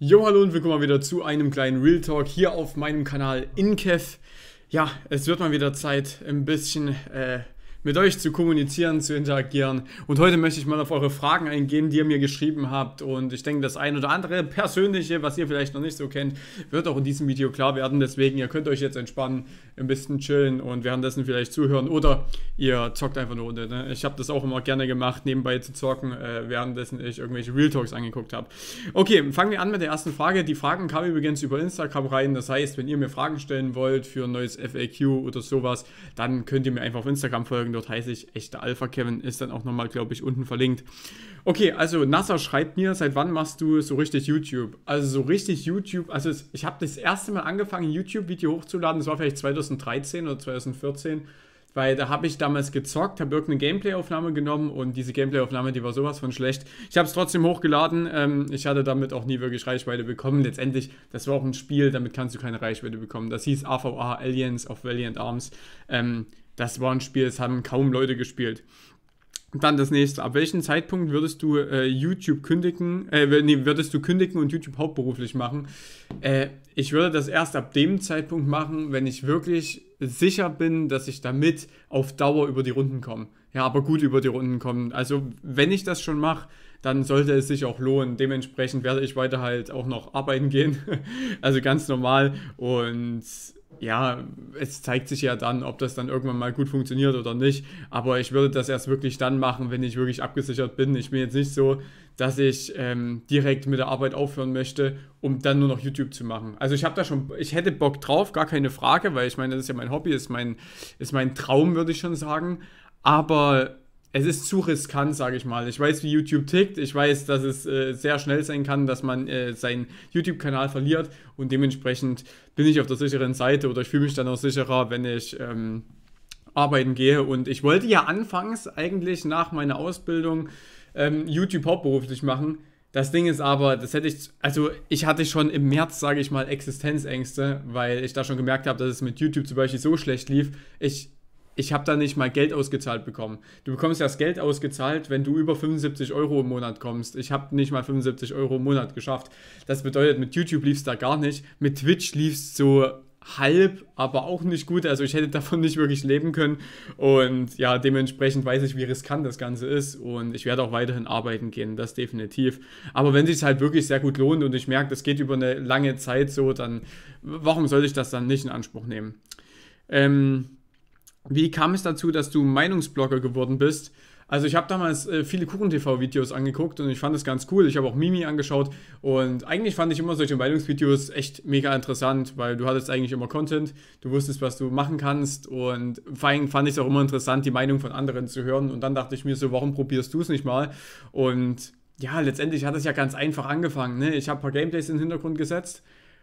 Jo, hallo und willkommen mal wieder zu einem kleinen Real Talk hier auf meinem Kanal Inkev. Ja, es wird mal wieder Zeit, ein bisschen äh, mit euch zu kommunizieren, zu interagieren. Und heute möchte ich mal auf eure Fragen eingehen, die ihr mir geschrieben habt. Und ich denke, das ein oder andere persönliche, was ihr vielleicht noch nicht so kennt, wird auch in diesem Video klar werden. Deswegen, ihr könnt euch jetzt entspannen, ein bisschen chillen und währenddessen vielleicht zuhören. Oder ihr zockt einfach eine Runde. Ne? Ich habe das auch immer gerne gemacht, nebenbei zu zocken, äh, währenddessen ich irgendwelche Real Talks angeguckt habe. Okay, fangen wir an mit der ersten Frage. Die Fragen kamen übrigens über Instagram rein. Das heißt, wenn ihr mir Fragen stellen wollt für ein neues FAQ oder sowas, dann könnt ihr mir einfach auf Instagram folgen folgen. Dort heiße ich echter Alpha Kevin. Ist dann auch nochmal, glaube ich, unten verlinkt. Okay, also NASA schreibt mir, seit wann machst du so richtig YouTube? Also so richtig YouTube. Also ich habe das erste Mal angefangen, YouTube-Video hochzuladen. Das war vielleicht 2013 oder 2014 weil da habe ich damals gezockt, habe irgendeine Gameplay-Aufnahme genommen und diese Gameplay-Aufnahme, die war sowas von schlecht. Ich habe es trotzdem hochgeladen, ähm, ich hatte damit auch nie wirklich Reichweite bekommen. Letztendlich, das war auch ein Spiel, damit kannst du keine Reichweite bekommen. Das hieß AVA Aliens of Valiant Arms. Ähm, das war ein Spiel, das haben kaum Leute gespielt. dann das nächste. Ab welchem Zeitpunkt würdest du äh, YouTube kündigen, äh, nee, würdest du kündigen und YouTube hauptberuflich machen? Äh, ich würde das erst ab dem Zeitpunkt machen, wenn ich wirklich sicher bin, dass ich damit auf Dauer über die Runden komme. Ja, aber gut über die Runden kommen. Also, wenn ich das schon mache, dann sollte es sich auch lohnen. Dementsprechend werde ich weiter halt auch noch arbeiten gehen. also ganz normal. Und ja, es zeigt sich ja dann, ob das dann irgendwann mal gut funktioniert oder nicht. Aber ich würde das erst wirklich dann machen, wenn ich wirklich abgesichert bin. Ich bin jetzt nicht so, dass ich ähm, direkt mit der Arbeit aufhören möchte, um dann nur noch YouTube zu machen. Also ich habe da schon, ich hätte Bock drauf, gar keine Frage, weil ich meine, das ist ja mein Hobby, ist mein, ist mein Traum, würde ich schon sagen. Aber es ist zu riskant, sage ich mal. Ich weiß, wie YouTube tickt. Ich weiß, dass es äh, sehr schnell sein kann, dass man äh, seinen YouTube-Kanal verliert. Und dementsprechend bin ich auf der sicheren Seite oder ich fühle mich dann auch sicherer, wenn ich ähm, arbeiten gehe. Und ich wollte ja anfangs eigentlich nach meiner Ausbildung ähm, YouTube hauptberuflich machen. Das Ding ist aber, das hätte ich, also ich hatte schon im März, sage ich mal, Existenzängste, weil ich da schon gemerkt habe, dass es mit YouTube zum Beispiel so schlecht lief. Ich ich habe da nicht mal Geld ausgezahlt bekommen. Du bekommst ja das Geld ausgezahlt, wenn du über 75 Euro im Monat kommst. Ich habe nicht mal 75 Euro im Monat geschafft. Das bedeutet, mit YouTube lief es da gar nicht. Mit Twitch lief es so halb, aber auch nicht gut. Also ich hätte davon nicht wirklich leben können. Und ja, dementsprechend weiß ich, wie riskant das Ganze ist. Und ich werde auch weiterhin arbeiten gehen, das definitiv. Aber wenn sich halt wirklich sehr gut lohnt und ich merke, das geht über eine lange Zeit so, dann warum sollte ich das dann nicht in Anspruch nehmen? Ähm, wie kam es dazu, dass du Meinungsblogger geworden bist? Also ich habe damals äh, viele Kuchen-TV-Videos angeguckt und ich fand das ganz cool. Ich habe auch Mimi angeschaut und eigentlich fand ich immer solche Meinungsvideos echt mega interessant, weil du hattest eigentlich immer Content, du wusstest, was du machen kannst und vor allem fand ich es auch immer interessant, die Meinung von anderen zu hören. Und dann dachte ich mir so, warum probierst du es nicht mal? Und ja, letztendlich hat es ja ganz einfach angefangen. Ne? Ich habe ein paar Gameplays in den Hintergrund gesetzt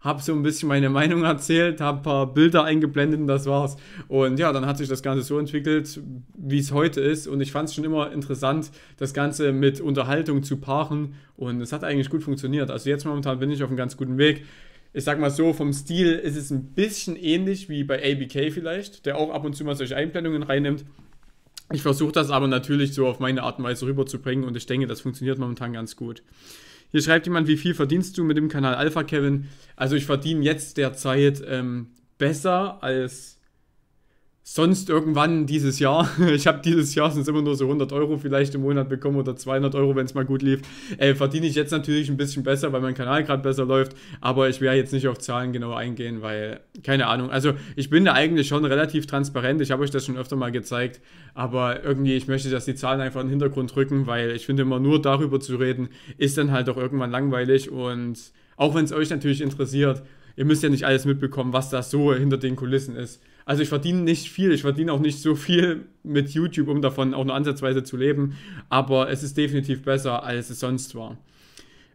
habe so ein bisschen meine Meinung erzählt, habe ein paar Bilder eingeblendet und das war's. Und ja, dann hat sich das Ganze so entwickelt, wie es heute ist. Und ich fand es schon immer interessant, das Ganze mit Unterhaltung zu paaren. Und es hat eigentlich gut funktioniert. Also jetzt momentan bin ich auf einem ganz guten Weg. Ich sag mal so, vom Stil ist es ein bisschen ähnlich wie bei ABK vielleicht, der auch ab und zu mal solche Einblendungen reinnimmt. Ich versuche das aber natürlich so auf meine Art und Weise rüberzubringen und ich denke, das funktioniert momentan ganz gut. Hier schreibt jemand, wie viel verdienst du mit dem Kanal Alpha Kevin? Also ich verdiene jetzt derzeit ähm, besser als sonst irgendwann dieses Jahr. Ich habe dieses Jahr sonst immer nur so 100 Euro vielleicht im Monat bekommen oder 200 Euro, wenn es mal gut lief. Äh, verdiene ich jetzt natürlich ein bisschen besser, weil mein Kanal gerade besser läuft. Aber ich werde jetzt nicht auf Zahlen genau eingehen, weil keine Ahnung. Also ich bin da eigentlich schon relativ transparent. Ich habe euch das schon öfter mal gezeigt. Aber irgendwie, ich möchte, dass die Zahlen einfach in den Hintergrund rücken, weil ich finde immer nur darüber zu reden, ist dann halt auch irgendwann langweilig. Und auch wenn es euch natürlich interessiert, ihr müsst ja nicht alles mitbekommen, was da so hinter den Kulissen ist. Also ich verdiene nicht viel, ich verdiene auch nicht so viel mit YouTube, um davon auch nur ansatzweise zu leben, aber es ist definitiv besser, als es sonst war.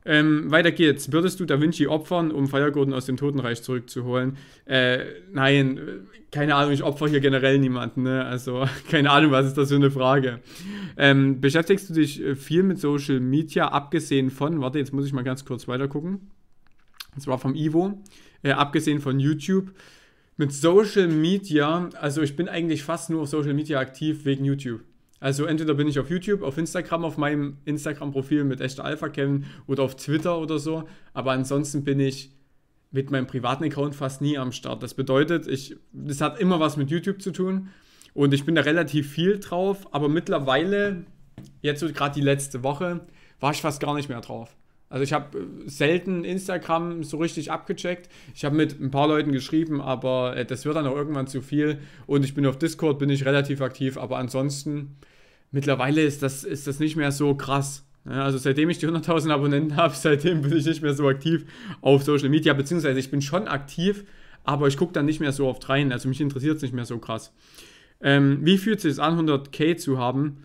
Ähm, weiter geht's. Würdest du Da Vinci opfern, um Feiergurten aus dem Totenreich zurückzuholen? Äh, nein, keine Ahnung, ich opfer hier generell niemanden. Ne? Also, keine Ahnung, was ist das für eine Frage? Ähm, beschäftigst du dich äh, viel mit Social Media, abgesehen von, warte, jetzt muss ich mal ganz kurz weiter gucken und zwar vom Ivo, äh, abgesehen von YouTube. Mit Social Media, also ich bin eigentlich fast nur auf Social Media aktiv wegen YouTube. Also entweder bin ich auf YouTube, auf Instagram, auf meinem Instagram-Profil mit echter Alpha Kevin oder auf Twitter oder so. Aber ansonsten bin ich mit meinem privaten Account fast nie am Start. Das bedeutet, ich, das hat immer was mit YouTube zu tun und ich bin da relativ viel drauf. Aber mittlerweile, jetzt so gerade die letzte Woche, war ich fast gar nicht mehr drauf. Also ich habe äh, selten Instagram so richtig abgecheckt. Ich habe mit ein paar Leuten geschrieben, aber äh, das wird dann auch irgendwann zu viel. Und ich bin auf Discord, bin ich relativ aktiv, aber ansonsten mittlerweile ist das, ist das nicht mehr so krass. Also seitdem ich die 100.000 Abonnenten habe, seitdem bin ich nicht mehr so aktiv auf Social Media, beziehungsweise ich bin schon aktiv, aber ich gucke dann nicht mehr so oft rein. Also mich interessiert es nicht mehr so krass. Ähm, wie fühlt es sich an, 100k zu haben?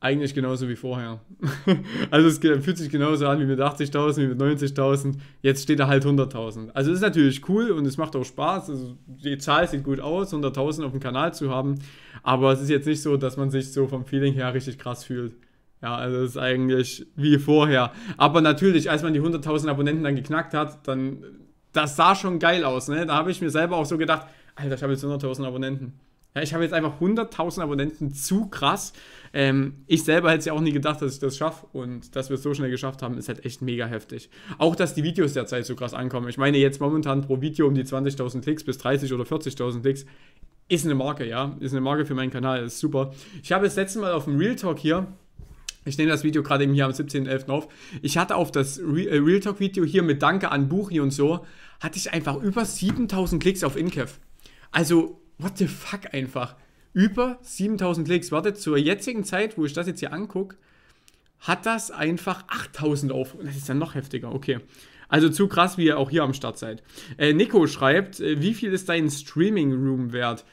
eigentlich genauso wie vorher. also es fühlt sich genauso an wie mit 80.000, wie mit 90.000. Jetzt steht da halt 100.000. Also ist natürlich cool und es macht auch Spaß. Also die Zahl sieht gut aus, 100.000 auf dem Kanal zu haben. Aber es ist jetzt nicht so, dass man sich so vom Feeling her richtig krass fühlt. Ja, also es ist eigentlich wie vorher. Aber natürlich, als man die 100.000 Abonnenten dann geknackt hat, dann das sah schon geil aus. Ne? Da habe ich mir selber auch so gedacht, Alter, ich habe jetzt 100.000 Abonnenten. Ja, ich habe jetzt einfach 100.000 Abonnenten, zu krass. Ähm, ich selber hätte es ja auch nie gedacht, dass ich das schaffe. Und dass wir es so schnell geschafft haben, ist halt echt mega heftig. Auch, dass die Videos derzeit so krass ankommen. Ich meine, jetzt momentan pro Video um die 20.000 Klicks bis 30.000 oder 40.000 Klicks ist eine Marke, ja. Ist eine Marke für meinen Kanal, ist super. Ich habe das letzte Mal auf dem Real Talk hier ich nehme das Video gerade eben hier am 17.11. auf. Ich hatte auf das äh, Real Talk Video hier mit Danke an Buchi und so, hatte ich einfach über 7000 Klicks auf Inkev. Also what the fuck einfach. Über 7000 Klicks. Warte, zur jetzigen Zeit, wo ich das jetzt hier angucke, hat das einfach 8000 auf. Das ist dann noch heftiger, okay. Also zu krass, wie ihr auch hier am Start seid. Äh, Nico schreibt, äh, wie viel ist dein Streaming Room wert?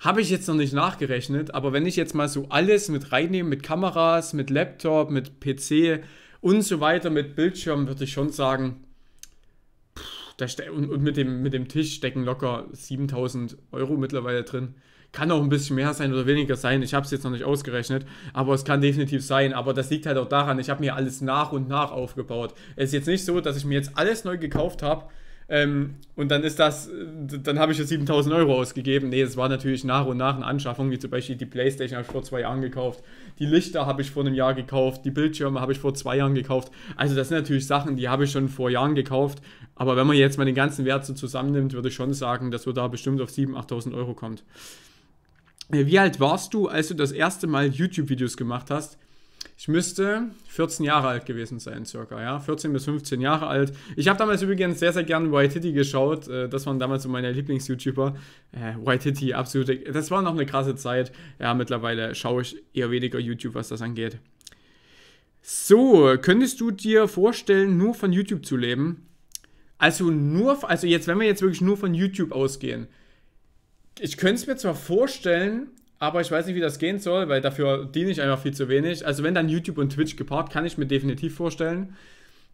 Habe ich jetzt noch nicht nachgerechnet, aber wenn ich jetzt mal so alles mit reinnehme, mit Kameras, mit Laptop, mit PC und so weiter, mit Bildschirm, würde ich schon sagen, und, und mit, dem, mit dem Tisch stecken locker 7000 Euro mittlerweile drin. Kann auch ein bisschen mehr sein oder weniger sein. Ich habe es jetzt noch nicht ausgerechnet, aber es kann definitiv sein. Aber das liegt halt auch daran, ich habe mir alles nach und nach aufgebaut. Es ist jetzt nicht so, dass ich mir jetzt alles neu gekauft habe ähm, und dann ist das, äh, dann habe ich ja 7000 Euro ausgegeben. Nee, es war natürlich nach und nach eine Anschaffung, wie zum Beispiel die Playstation habe ich vor zwei Jahren gekauft, die Lichter habe ich vor einem Jahr gekauft, die Bildschirme habe ich vor zwei Jahren gekauft. Also das sind natürlich Sachen, die habe ich schon vor Jahren gekauft. Aber wenn man jetzt mal den ganzen Wert so zusammennimmt, würde ich schon sagen, dass wir da bestimmt auf 7.000, 8.000 Euro kommt. Äh, wie alt warst du, als du das erste Mal YouTube-Videos gemacht hast? Ich müsste 14 Jahre alt gewesen sein, circa, ja. 14 bis 15 Jahre alt. Ich habe damals übrigens sehr, sehr gern White Hitty geschaut. Äh, das waren damals so meine Lieblings-YouTuber. Äh, White Hitty, absolute. Das war noch eine krasse Zeit. Ja, mittlerweile schaue ich eher weniger YouTube, was das angeht. So, könntest du dir vorstellen, nur von YouTube zu leben? Also nur, also jetzt, wenn wir jetzt wirklich nur von YouTube ausgehen. Ich könnte es mir zwar vorstellen, aber ich weiß nicht, wie das gehen soll, weil dafür diene ich einfach viel zu wenig. Also wenn dann YouTube und Twitch gepaart, kann ich mir definitiv vorstellen.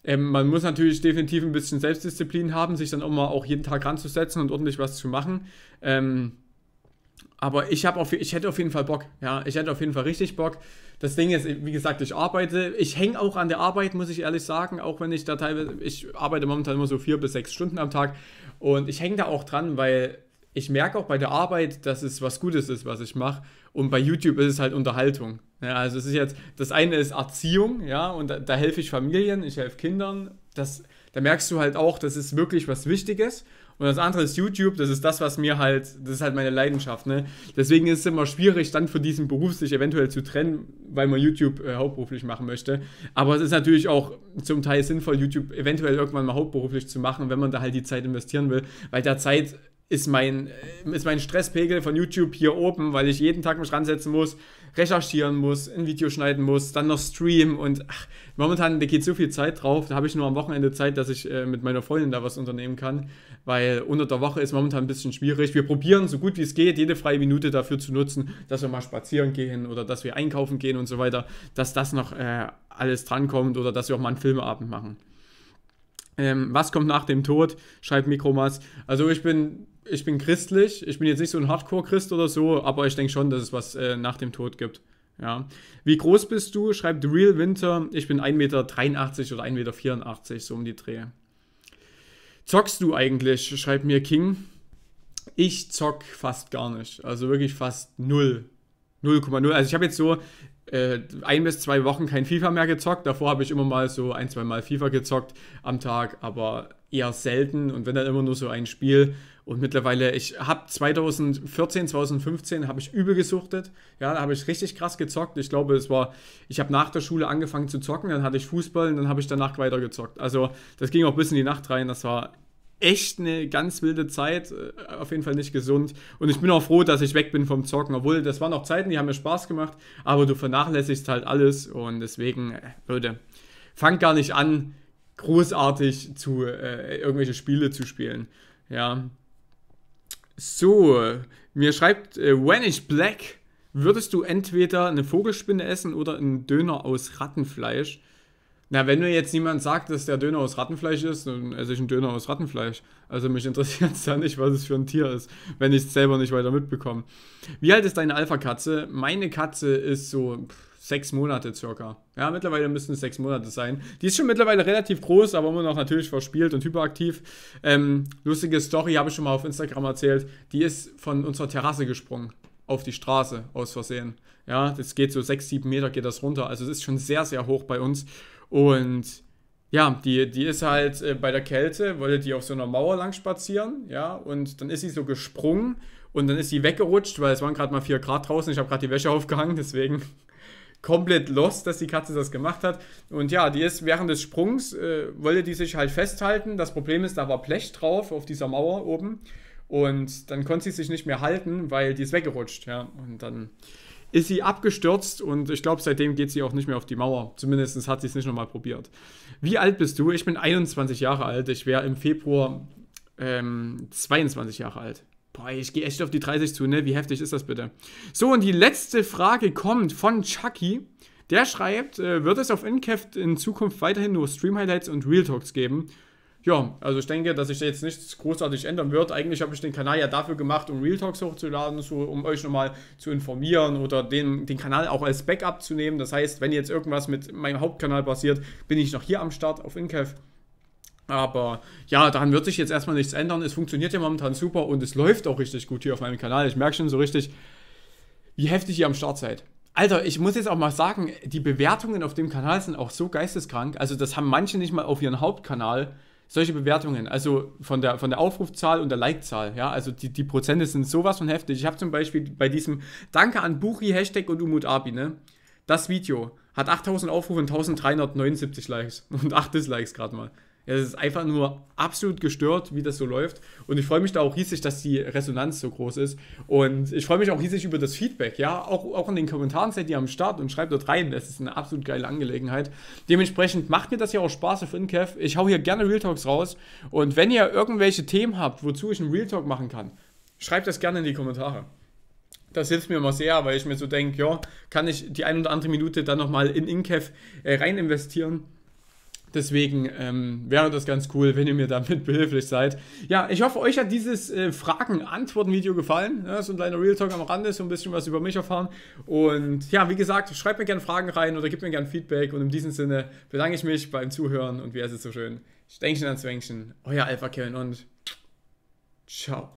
Ähm, man muss natürlich definitiv ein bisschen Selbstdisziplin haben, sich dann auch mal auch jeden Tag ranzusetzen und ordentlich was zu machen. Ähm, aber ich, auf, ich hätte auf jeden Fall Bock. Ja, ich hätte auf jeden Fall richtig Bock. Das Ding ist, wie gesagt, ich arbeite. Ich hänge auch an der Arbeit, muss ich ehrlich sagen. Auch wenn ich da teilweise, ich arbeite momentan immer so vier bis sechs Stunden am Tag. Und ich hänge da auch dran, weil ich merke auch bei der Arbeit, dass es was Gutes ist, was ich mache. Und bei YouTube ist es halt Unterhaltung. Ja, also es ist jetzt, das eine ist Erziehung, ja, und da, da helfe ich Familien, ich helfe Kindern. Das, da merkst du halt auch, das ist wirklich was Wichtiges. Und das andere ist YouTube, das ist das, was mir halt, das ist halt meine Leidenschaft, ne? Deswegen ist es immer schwierig, dann von diesem Beruf sich eventuell zu trennen, weil man YouTube äh, hauptberuflich machen möchte. Aber es ist natürlich auch zum Teil sinnvoll, YouTube eventuell irgendwann mal hauptberuflich zu machen, wenn man da halt die Zeit investieren will, weil der Zeit ist mein, ist mein Stresspegel von YouTube hier oben, weil ich jeden Tag mich ransetzen muss, recherchieren muss, ein Video schneiden muss, dann noch streamen und ach, momentan geht so viel Zeit drauf, da habe ich nur am Wochenende Zeit, dass ich äh, mit meiner Freundin da was unternehmen kann, weil unter der Woche ist momentan ein bisschen schwierig. Wir probieren so gut wie es geht, jede freie Minute dafür zu nutzen, dass wir mal spazieren gehen oder dass wir einkaufen gehen und so weiter, dass das noch äh, alles drankommt oder dass wir auch mal einen Filmabend machen. Ähm, was kommt nach dem Tod? Schreibt Mikromas. Also ich bin, ich bin christlich. Ich bin jetzt nicht so ein Hardcore-Christ oder so, aber ich denke schon, dass es was äh, nach dem Tod gibt. Ja. Wie groß bist du? Schreibt Real Winter. Ich bin 1,83 Meter oder 1,84 Meter, so um die Dreh. Zockst du eigentlich? Schreibt mir King. Ich zock fast gar nicht. Also wirklich fast null. 0,0. Also ich habe jetzt so äh, ein bis zwei Wochen kein FIFA mehr gezockt. Davor habe ich immer mal so ein, zwei Mal FIFA gezockt am Tag, aber eher selten und wenn dann immer nur so ein Spiel. Und mittlerweile, ich habe 2014, 2015 habe ich übel gesuchtet. Ja, da habe ich richtig krass gezockt. Ich glaube, es war, ich habe nach der Schule angefangen zu zocken, dann hatte ich Fußball und dann habe ich danach weiter gezockt. Also das ging auch bis in die Nacht rein. Das war echt eine ganz wilde Zeit, äh, auf jeden Fall nicht gesund. Und ich bin auch froh, dass ich weg bin vom Zocken, obwohl das waren auch Zeiten, die haben mir Spaß gemacht, aber du vernachlässigst halt alles und deswegen, äh, Leute, fangt gar nicht an, großartig zu äh, irgendwelche Spiele zu spielen. Ja. So, mir schreibt äh, Vanish Black, würdest du entweder eine Vogelspinne essen oder einen Döner aus Rattenfleisch? Na, wenn mir jetzt niemand sagt, dass der Döner aus Rattenfleisch ist, dann esse ich einen Döner aus Rattenfleisch. Also mich interessiert es ja nicht, was es für ein Tier ist, wenn ich es selber nicht weiter mitbekomme. Wie alt ist deine Alpha-Katze? Meine Katze ist so sechs Monate circa. Ja, mittlerweile müssen es sechs Monate sein. Die ist schon mittlerweile relativ groß, aber immer noch natürlich verspielt und hyperaktiv. Ähm, lustige Story habe ich schon mal auf Instagram erzählt. Die ist von unserer Terrasse gesprungen auf die Straße aus Versehen. Ja, das geht so sechs, sieben Meter geht das runter. Also es ist schon sehr, sehr hoch bei uns. Und ja, die, die ist halt äh, bei der Kälte, wollte die auf so einer Mauer lang spazieren, ja, und dann ist sie so gesprungen und dann ist sie weggerutscht, weil es waren gerade mal 4 Grad draußen, ich habe gerade die Wäsche aufgehangen, deswegen komplett lost, dass die Katze das gemacht hat. Und ja, die ist während des Sprungs, äh, wollte die sich halt festhalten. Das Problem ist, da war Blech drauf auf dieser Mauer oben und dann konnte sie sich nicht mehr halten, weil die ist weggerutscht, ja, und dann ist sie abgestürzt und ich glaube, seitdem geht sie auch nicht mehr auf die Mauer. Zumindest hat sie es nicht nochmal probiert. Wie alt bist du? Ich bin 21 Jahre alt. Ich wäre im Februar ähm, 22 Jahre alt. Boah, ich gehe echt auf die 30 zu, ne? Wie heftig ist das bitte? So, und die letzte Frage kommt von Chucky. Der schreibt, äh, wird es auf InCaft in Zukunft weiterhin nur Stream-Highlights und Real Talks geben? Ja, also ich denke, dass sich jetzt nichts großartig ändern wird. Eigentlich habe ich den Kanal ja dafür gemacht, um Real Talks hochzuladen, so, um euch nochmal zu informieren oder den, den Kanal auch als Backup zu nehmen. Das heißt, wenn jetzt irgendwas mit meinem Hauptkanal passiert, bin ich noch hier am Start auf InCav. Aber ja, daran wird sich jetzt erstmal nichts ändern. Es funktioniert ja momentan super und es läuft auch richtig gut hier auf meinem Kanal. Ich merke schon so richtig, wie heftig ihr am Start seid. Alter, ich muss jetzt auch mal sagen, die Bewertungen auf dem Kanal sind auch so geisteskrank. Also das haben manche nicht mal auf ihren Hauptkanal solche Bewertungen, also von der, von der Aufrufzahl und der Likezahl, ja, also die, die Prozente sind sowas von heftig. Ich habe zum Beispiel bei diesem Danke an Buchi, Hashtag und Umut Abi, ne, das Video hat 8000 Aufrufe und 1379 Likes und 8 Dislikes gerade mal es ist einfach nur absolut gestört, wie das so läuft. Und ich freue mich da auch riesig, dass die Resonanz so groß ist. Und ich freue mich auch riesig über das Feedback, ja. Auch, auch in den Kommentaren seid ihr am Start und schreibt dort rein. Das ist eine absolut geile Angelegenheit. Dementsprechend macht mir das ja auch Spaß auf InCav. Ich hau hier gerne Real Talks raus. Und wenn ihr irgendwelche Themen habt, wozu ich einen Real Talk machen kann, schreibt das gerne in die Kommentare das hilft mir immer sehr, weil ich mir so denke, ja, kann ich die ein oder andere Minute dann nochmal in InCav äh, rein investieren. Deswegen ähm, wäre das ganz cool, wenn ihr mir damit behilflich seid. Ja, ich hoffe, euch hat dieses äh, Fragen-Antworten-Video gefallen. Ja, so ein kleiner Real Talk am Rande, so ein bisschen was über mich erfahren. Und ja, wie gesagt, schreibt mir gerne Fragen rein oder gebt mir gerne Feedback. Und in diesem Sinne bedanke ich mich beim Zuhören und wie es ist so schön. Stängchen an Zwängchen, euer Alpha Kevin und ciao.